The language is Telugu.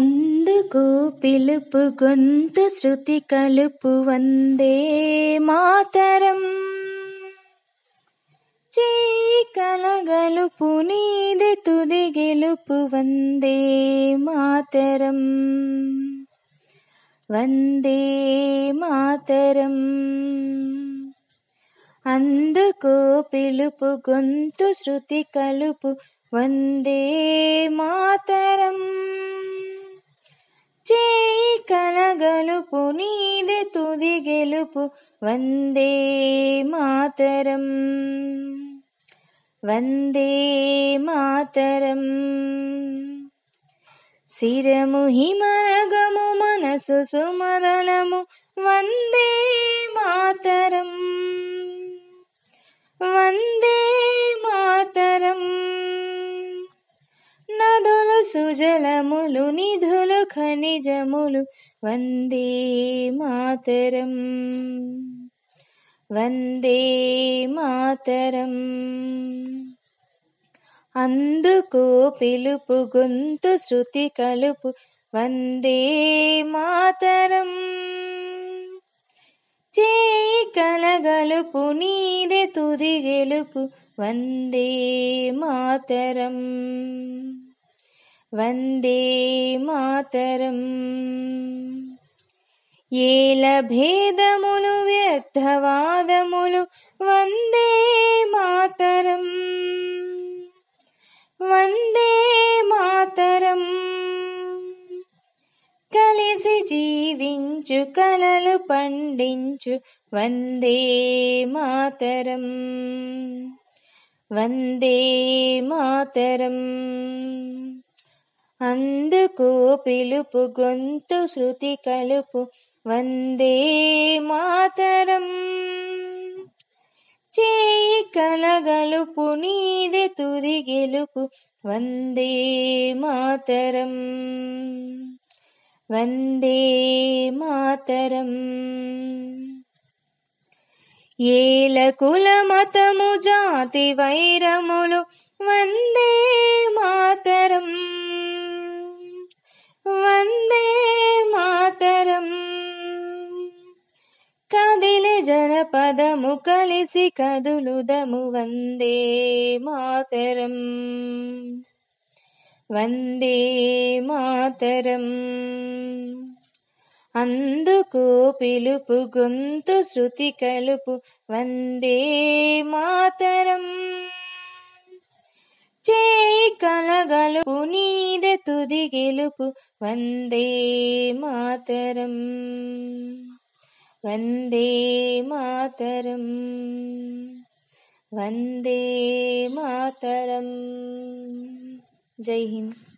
అందుకు పిలుపు గొంతు శృతి కలుపు వందే మాతరం చేకలగలుపు నీది తుది గెలుపు వందే మాతరం వందే మాతరం అందుకు పిలుపు గొంతు శృతి కలుపు వందే మాతరం గలుపు నీదే తుది గెలుపు వందే మాతరం వందే మాతరం శిరము హిమనగము మనసు సుమదనము వందే మాతరం వందే మాతరం నదులు సుజలములు నిధు ఖనిజములు వందే మాతరం వందే మాతరం అందుకు పిలుపు గొంతు శృతి కలుపు వందే మాతరం చేయి కలగలుపు నీదే తుది గెలుపు వందే మాతరం वन्दे मातरम् ఏలభేదములు వ్యర్థవాదములు వందే మాతరం వందే మాతరం కలిసి జీవించు కలలు పండించు వందే మాతరం వందే మాతరం అందుకు పిలుపు గొంతు శృతి కలుపు వందే మాతరం చేయి కలగలుపు నీదే తుది గెలుపు వందే మాతరం వందే మాతరం ఏల కుల మతము జాతి వైరములు వందే మాతరం జనపదము కలిసి కదులుదము వందే మాతరం వందే మాతరం అందుకు పిలుపు గొంతు శృతి కలుపు వందే మాతరం చేయి కలగలుపు నీద తుది గెలుపు వందే మాతరం वंदे मातरम् वंदे मातरम जय हिंद